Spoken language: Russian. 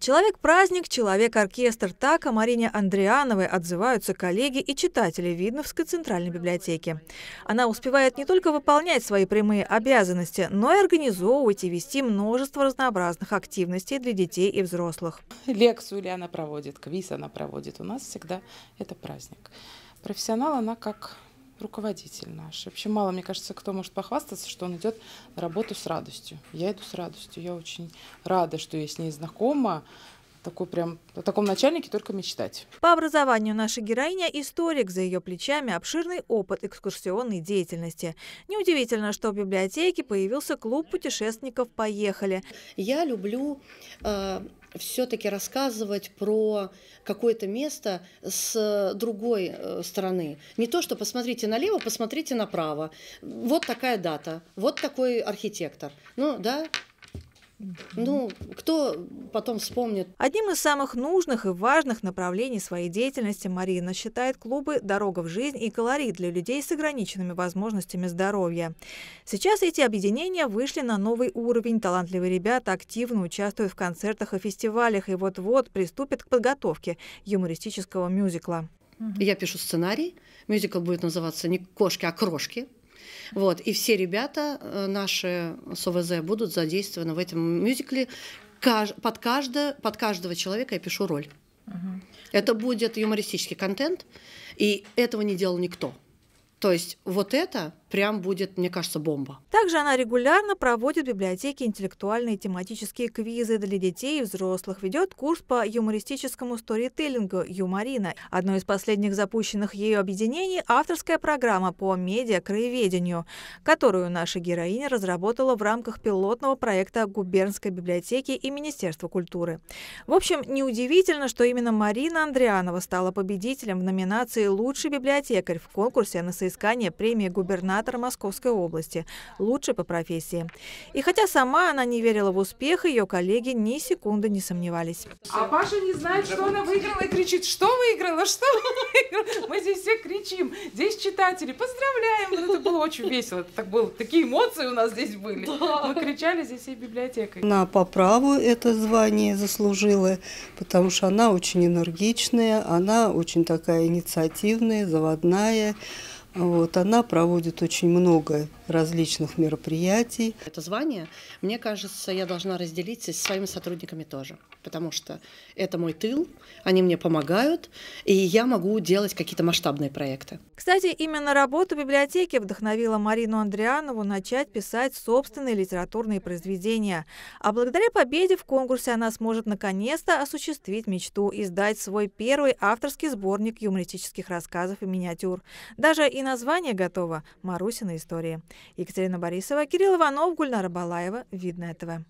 Человек-праздник, человек-оркестр. Так о Марине Андриановой отзываются коллеги и читатели Видновской центральной библиотеки. Она успевает не только выполнять свои прямые обязанности, но и организовывать и вести множество разнообразных активностей для детей и взрослых. Лекцию ли она проводит, квиз она проводит. У нас всегда это праздник. Профессионал она как руководитель наш. Вообще мало, мне кажется, кто может похвастаться, что он идет на работу с радостью. Я иду с радостью, я очень рада, что я с ней знакома, такой прям, о таком начальнике только мечтать. По образованию наша героиня – историк, за ее плечами обширный опыт экскурсионной деятельности. Неудивительно, что в библиотеке появился клуб путешественников «Поехали». Я люблю э, все-таки рассказывать про какое-то место с другой э, стороны. Не то, что посмотрите налево, посмотрите направо. Вот такая дата, вот такой архитектор. Ну, да, ну, кто потом вспомнит? Одним из самых нужных и важных направлений своей деятельности Марина считает клубы «Дорога в жизнь» и «Колорит» для людей с ограниченными возможностями здоровья. Сейчас эти объединения вышли на новый уровень. Талантливые ребята активно участвуют в концертах и фестивалях и вот-вот приступят к подготовке юмористического мюзикла. Я пишу сценарий. Мюзикл будет называться не «Кошки, а крошки». Вот. И все ребята э, наши с ОВЗ будут задействованы в этом мюзикле. Под, каждое, под каждого человека я пишу роль. Угу. Это будет юмористический контент, и этого не делал никто. То есть вот это прям будет, мне кажется, бомба. Также она регулярно проводит в библиотеке интеллектуальные тематические квизы для детей и взрослых, ведет курс по юмористическому сторителлингу «Юморина». Одно из последних запущенных ею объединений – авторская программа по медиа-краеведению, которую наша героиня разработала в рамках пилотного проекта Губернской библиотеки и Министерства культуры. В общем, неудивительно, что именно Марина Андрианова стала победителем в номинации «Лучший библиотекарь» в конкурсе на соискание премии губернатора губернатора Московской области, лучшей по профессии. И хотя сама она не верила в успех, ее коллеги ни секунды не сомневались. А Паша не знает, что она выиграла и кричит, что выиграла, что выиграла. Мы здесь все кричим, здесь читатели, поздравляем. Это было очень весело, это так было, такие эмоции у нас здесь были. Мы кричали здесь всей библиотекой. Она по праву это звание заслужила, потому что она очень энергичная, она очень такая инициативная, заводная. Вот, она проводит очень много различных мероприятий. Это звание, мне кажется, я должна разделиться со своими сотрудниками тоже, потому что это мой тыл, они мне помогают, и я могу делать какие-то масштабные проекты. Кстати, именно работа библиотеки вдохновила Марину Андрианову начать писать собственные литературные произведения. А благодаря победе в конкурсе она сможет наконец-то осуществить мечту и издать свой первый авторский сборник юмористических рассказов и миниатюр. Даже и и название готово «Марусина история». Екатерина Борисова, Кирилл Иванов, Гульнара Балаева. Видно этого.